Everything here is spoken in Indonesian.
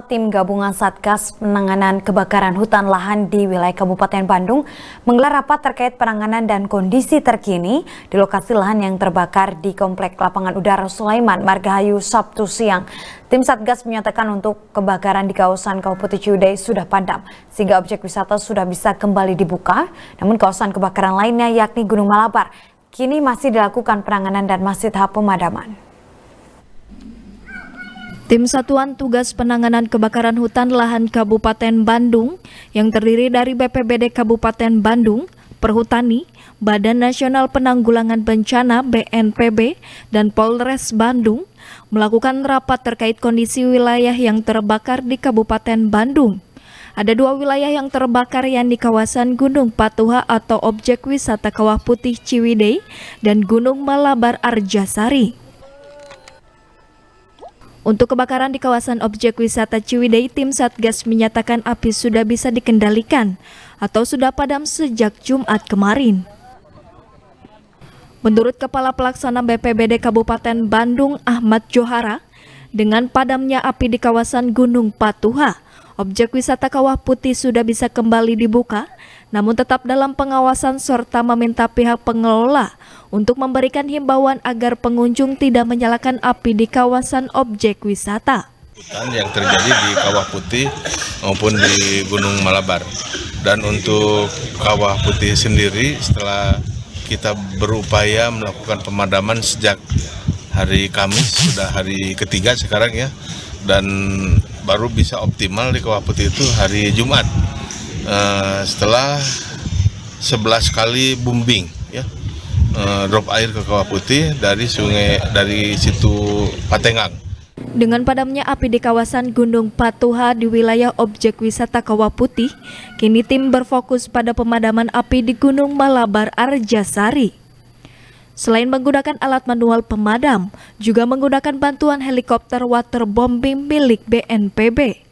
Tim gabungan Satgas Penanganan Kebakaran Hutan Lahan di wilayah Kabupaten Bandung menggelar rapat terkait penanganan dan kondisi terkini di lokasi lahan yang terbakar di Komplek Lapangan Udara Sulaiman Margahayu Sabtu siang. Tim Satgas menyatakan untuk kebakaran di kawasan Kabupaten Ciudai sudah padam sehingga objek wisata sudah bisa kembali dibuka. Namun kawasan kebakaran lainnya yakni Gunung Malabar kini masih dilakukan penanganan dan masih tahap pemadaman. Tim Satuan Tugas Penanganan Kebakaran Hutan Lahan Kabupaten Bandung yang terdiri dari BPBD Kabupaten Bandung, Perhutani, Badan Nasional Penanggulangan Bencana BNPB, dan Polres Bandung melakukan rapat terkait kondisi wilayah yang terbakar di Kabupaten Bandung. Ada dua wilayah yang terbakar di kawasan Gunung Patuha atau objek wisata Kawah Putih Ciwidey dan Gunung Malabar Arjasari. Untuk kebakaran di kawasan objek wisata Ciwidey, tim Satgas menyatakan api sudah bisa dikendalikan atau sudah padam sejak Jumat kemarin. Menurut Kepala Pelaksana BPBD Kabupaten Bandung Ahmad Johara, dengan padamnya api di kawasan Gunung Patuha, objek wisata Kawah Putih sudah bisa kembali dibuka namun tetap dalam pengawasan serta meminta pihak pengelola untuk memberikan himbauan agar pengunjung tidak menyalakan api di kawasan objek wisata. Dan Yang terjadi di Kawah Putih maupun di Gunung Malabar. Dan untuk Kawah Putih sendiri setelah kita berupaya melakukan pemadaman sejak hari Kamis, sudah hari ketiga sekarang ya, dan baru bisa optimal di Kawah Putih itu hari Jumat. Eh, setelah 11 kali bumbing ya uh, drop air ke Kawah Putih dari sungai dari situ Patengang. Dengan padamnya api di kawasan Gunung Patuha di wilayah objek wisata Kawah Putih, kini tim berfokus pada pemadaman api di Gunung Malabar Arjasari. Selain menggunakan alat manual pemadam, juga menggunakan bantuan helikopter waterbombing milik BNPB.